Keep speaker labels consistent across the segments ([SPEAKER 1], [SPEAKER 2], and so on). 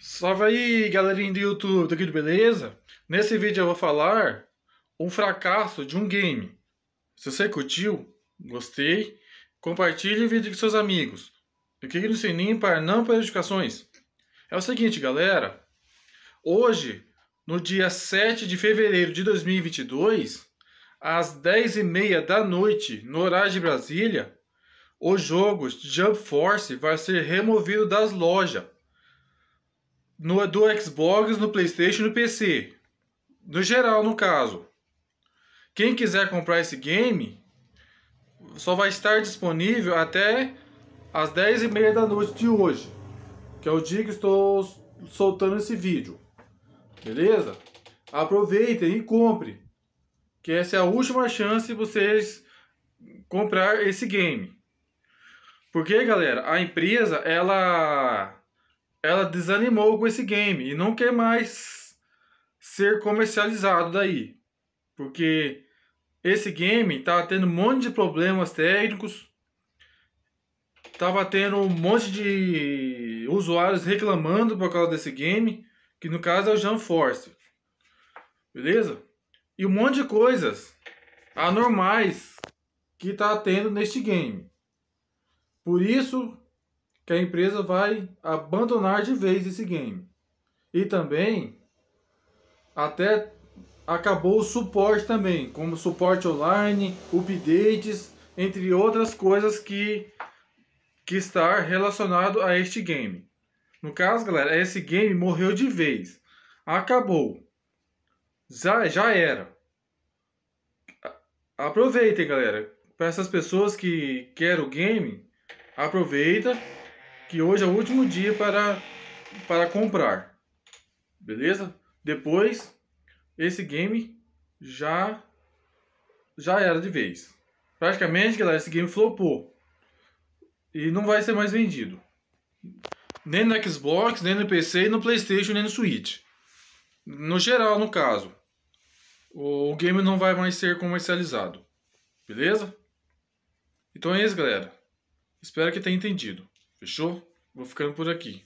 [SPEAKER 1] Salve aí, galerinha do YouTube, tudo beleza? Nesse vídeo eu vou falar um fracasso de um game. Se você curtiu, gostei, compartilhe o vídeo com seus amigos. E clique no sininho para não perder notificações. É o seguinte, galera. Hoje, no dia 7 de fevereiro de 2022, às 10h30 da noite, no horário de Brasília, o jogo Jump Force vai ser removido das lojas no do Xbox, no PlayStation, no PC. No geral, no caso. Quem quiser comprar esse game só vai estar disponível até as 10 e meia da noite de hoje, que é o dia que estou soltando esse vídeo. Beleza? Aproveitem e compre, que essa é a última chance de vocês comprar esse game. Porque, galera, a empresa ela ela desanimou com esse game e não quer mais ser comercializado daí. Porque esse game tava tendo um monte de problemas técnicos, tava tendo um monte de usuários reclamando por causa desse game, que no caso é o Jean Force. Beleza? E um monte de coisas anormais que tá tendo neste game. Por isso que a empresa vai abandonar de vez esse game. E também até acabou o suporte também, como suporte online, updates, entre outras coisas que que está relacionado a este game. No caso, galera, esse game morreu de vez. Acabou. Já, já era. Aproveitem, galera. Para essas pessoas que querem o game, aproveita que hoje é o último dia para, para comprar. Beleza? Depois, esse game já, já era de vez. Praticamente, galera, esse game flopou. E não vai ser mais vendido. Nem no Xbox, nem no PC, no Playstation, nem no Switch. No geral, no caso. O game não vai mais ser comercializado. Beleza? Então é isso, galera. Espero que tenha entendido. Fechou? Vou ficando por aqui.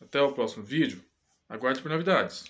[SPEAKER 1] Até o próximo vídeo. Aguarde por novidades.